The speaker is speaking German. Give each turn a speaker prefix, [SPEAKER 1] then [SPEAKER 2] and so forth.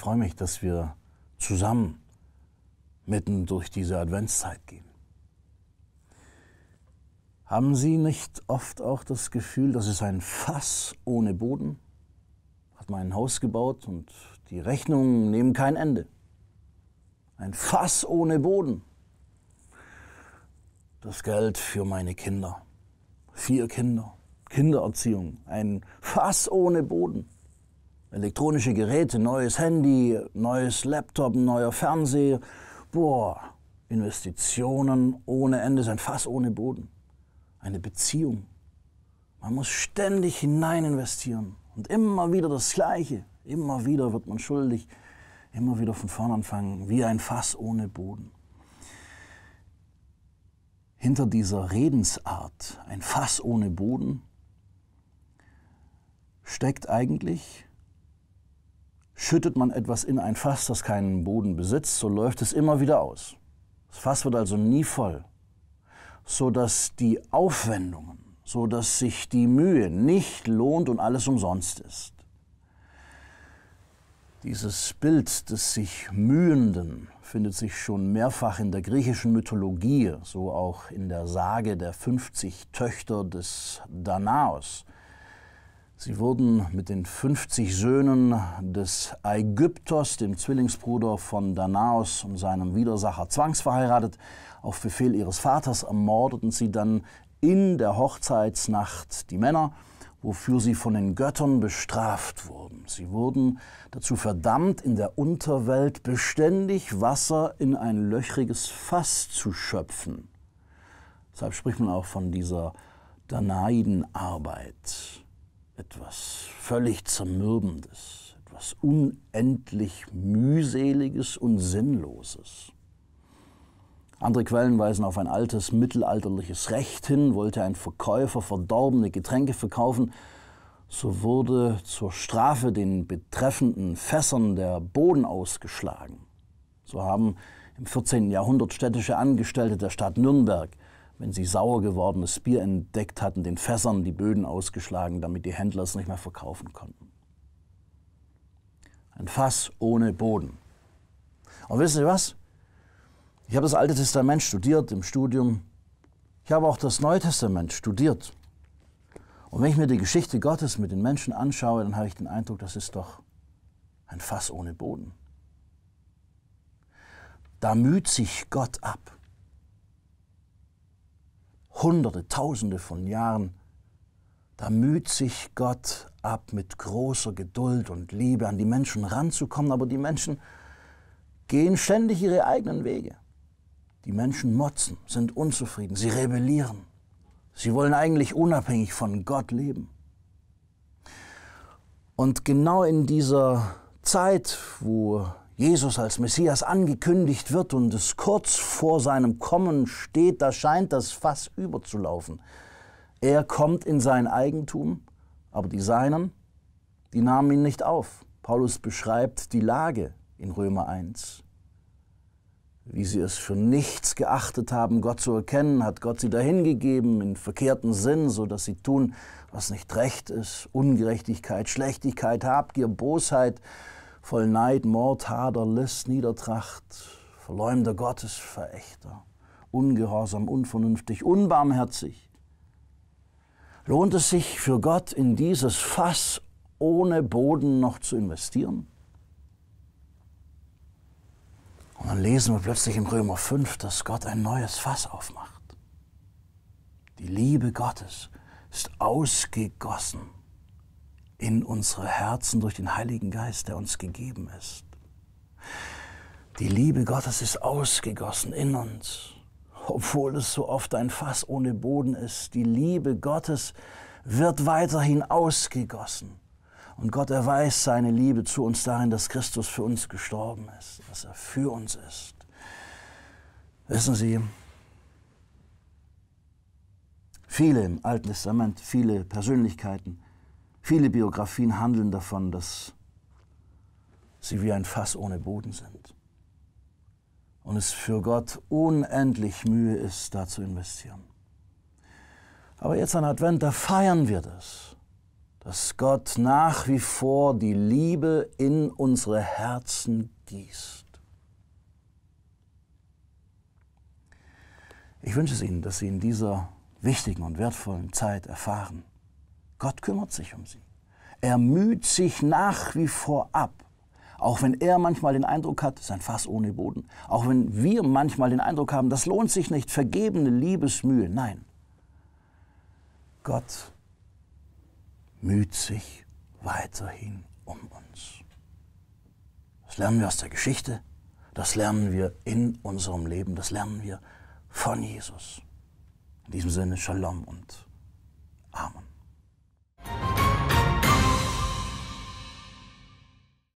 [SPEAKER 1] ich freue mich, dass wir zusammen mitten durch diese Adventszeit gehen. Haben Sie nicht oft auch das Gefühl, das ist ein Fass ohne Boden? Hat man ein Haus gebaut und die Rechnungen nehmen kein Ende. Ein Fass ohne Boden. Das Geld für meine Kinder. Vier Kinder. Kindererziehung. Ein Fass ohne Boden elektronische Geräte, neues Handy, neues Laptop, neuer Fernseher. Boah, Investitionen ohne Ende, sein Fass ohne Boden. Eine Beziehung. Man muss ständig hinein investieren und immer wieder das Gleiche. Immer wieder wird man schuldig, immer wieder von vorn anfangen, wie ein Fass ohne Boden. Hinter dieser Redensart, ein Fass ohne Boden, steckt eigentlich Schüttet man etwas in ein Fass, das keinen Boden besitzt, so läuft es immer wieder aus. Das Fass wird also nie voll, sodass die Aufwendungen, sodass sich die Mühe nicht lohnt und alles umsonst ist. Dieses Bild des sich Mühenden findet sich schon mehrfach in der griechischen Mythologie, so auch in der Sage der 50 Töchter des Danaos. Sie wurden mit den 50 Söhnen des Ägyptos, dem Zwillingsbruder von Danaos und seinem Widersacher, zwangsverheiratet. Auf Befehl ihres Vaters ermordeten sie dann in der Hochzeitsnacht die Männer, wofür sie von den Göttern bestraft wurden. Sie wurden dazu verdammt, in der Unterwelt beständig Wasser in ein löchriges Fass zu schöpfen. Deshalb spricht man auch von dieser Danaidenarbeit etwas völlig Zermürbendes, etwas unendlich Mühseliges und Sinnloses. Andere Quellen weisen auf ein altes mittelalterliches Recht hin, wollte ein Verkäufer verdorbene Getränke verkaufen, so wurde zur Strafe den betreffenden Fässern der Boden ausgeschlagen. So haben im 14. Jahrhundert städtische Angestellte der Stadt Nürnberg wenn sie sauer gewordenes Bier entdeckt hatten, den Fässern die Böden ausgeschlagen, damit die Händler es nicht mehr verkaufen konnten. Ein Fass ohne Boden. Und wissen Sie was? Ich habe das Alte Testament studiert im Studium. Ich habe auch das Neue Testament studiert. Und wenn ich mir die Geschichte Gottes mit den Menschen anschaue, dann habe ich den Eindruck, das ist doch ein Fass ohne Boden. Da müht sich Gott ab. Hunderte, Tausende von Jahren, da müht sich Gott ab, mit großer Geduld und Liebe an die Menschen ranzukommen, aber die Menschen gehen ständig ihre eigenen Wege. Die Menschen motzen, sind unzufrieden, sie rebellieren. Sie wollen eigentlich unabhängig von Gott leben. Und genau in dieser Zeit, wo Jesus als Messias angekündigt wird und es kurz vor seinem Kommen steht, da scheint das Fass überzulaufen. Er kommt in sein Eigentum, aber die Seinen, die nahmen ihn nicht auf. Paulus beschreibt die Lage in Römer 1. Wie sie es für nichts geachtet haben, Gott zu erkennen, hat Gott sie dahingegeben in verkehrten Sinn, sodass sie tun, was nicht recht ist, Ungerechtigkeit, Schlechtigkeit, Habgier, Bosheit, voll Neid, Mord, Hader, List, Niedertracht, verleumder Gottesverächter, ungehorsam, unvernünftig, unbarmherzig. Lohnt es sich für Gott in dieses Fass ohne Boden noch zu investieren? Und dann lesen wir plötzlich im Römer 5, dass Gott ein neues Fass aufmacht. Die Liebe Gottes ist ausgegossen in unsere Herzen durch den Heiligen Geist, der uns gegeben ist. Die Liebe Gottes ist ausgegossen in uns, obwohl es so oft ein Fass ohne Boden ist. Die Liebe Gottes wird weiterhin ausgegossen. Und Gott erweist seine Liebe zu uns darin, dass Christus für uns gestorben ist, dass er für uns ist. Wissen Sie, viele im Alten Testament, viele Persönlichkeiten Viele Biografien handeln davon, dass sie wie ein Fass ohne Boden sind. Und es für Gott unendlich Mühe ist, da zu investieren. Aber jetzt an Advent, da feiern wir das, dass Gott nach wie vor die Liebe in unsere Herzen gießt. Ich wünsche es Ihnen, dass Sie in dieser wichtigen und wertvollen Zeit erfahren, Gott kümmert sich um sie. Er müht sich nach wie vor ab. Auch wenn er manchmal den Eindruck hat, sein Fass ohne Boden. Auch wenn wir manchmal den Eindruck haben, das lohnt sich nicht, vergebene Liebesmühe. Nein. Gott müht sich weiterhin um uns. Das lernen wir aus der Geschichte, das lernen wir in unserem Leben, das lernen wir von Jesus. In diesem Sinne Shalom und Amen.